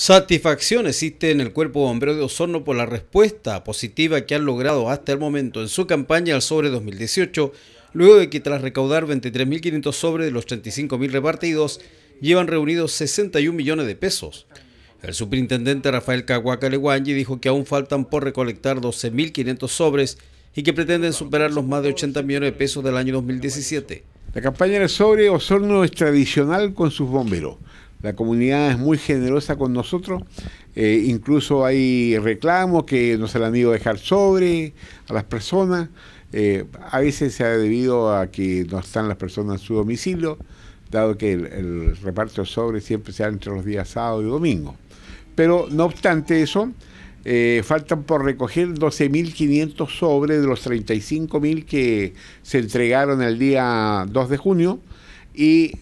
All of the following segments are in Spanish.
Satisfacción existe en el cuerpo bombero de Osorno por la respuesta positiva que han logrado hasta el momento en su campaña al sobre 2018, luego de que tras recaudar 23.500 sobres de los 35.000 repartidos, llevan reunidos 61 millones de pesos. El superintendente Rafael Caguacaleguanyi dijo que aún faltan por recolectar 12.500 sobres y que pretenden superar los más de 80 millones de pesos del año 2017. La campaña del sobre Osorno es tradicional con sus bomberos. La comunidad es muy generosa con nosotros. Eh, incluso hay reclamos que nos se han ido a dejar sobre a las personas. Eh, a veces se ha debido a que no están las personas en su domicilio, dado que el, reparto de sobre siempre se hace entre los días sábado y domingo. Pero no obstante eso, eh, faltan por recoger 12.500 sobres de los 35.000 que se entregaron el día 2 de junio y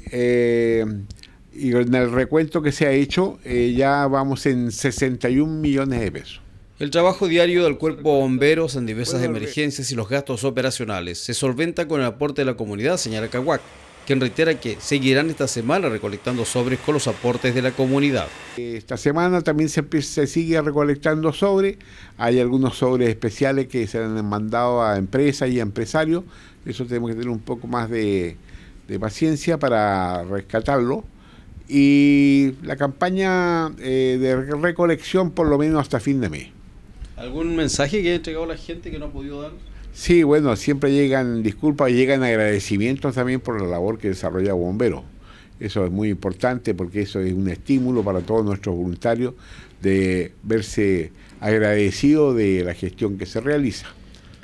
y en el recuento que se ha hecho eh, ya vamos en 61 millones de pesos. El trabajo diario del cuerpo bomberos en diversas emergencias y los gastos operacionales se solventa con el aporte de la comunidad, señala Caguac, quien reitera que seguirán esta semana recolectando sobres con los aportes de la comunidad. Esta semana también se, sigue recolectando sobres, hay algunos sobres especiales que se han mandado a empresas y a empresarios, eso tenemos que tener un poco más de paciencia para rescatarlo y la campaña eh, de recolección por lo menos hasta fin de mes. ¿Algún mensaje que haya entregado la gente que no ha podido dar? Sí, bueno, siempre llegan disculpas, llegan agradecimientos también por la labor que desarrolla Bombero, Eso es muy importante porque eso es un estímulo para todos nuestros voluntarios de verse agradecidos de la gestión que se realiza.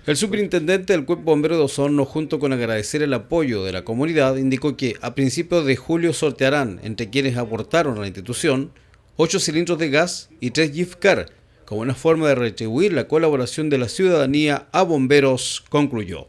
El superintendente del Cuerpo Bombero de Osorno, junto con agradecer el apoyo de la comunidad, indicó que a principios de julio sortearán, entre quienes aportaron a la institución, 8 cilindros de gas y tres gift Car como una forma de retribuir la colaboración de la ciudadanía a bomberos, concluyó.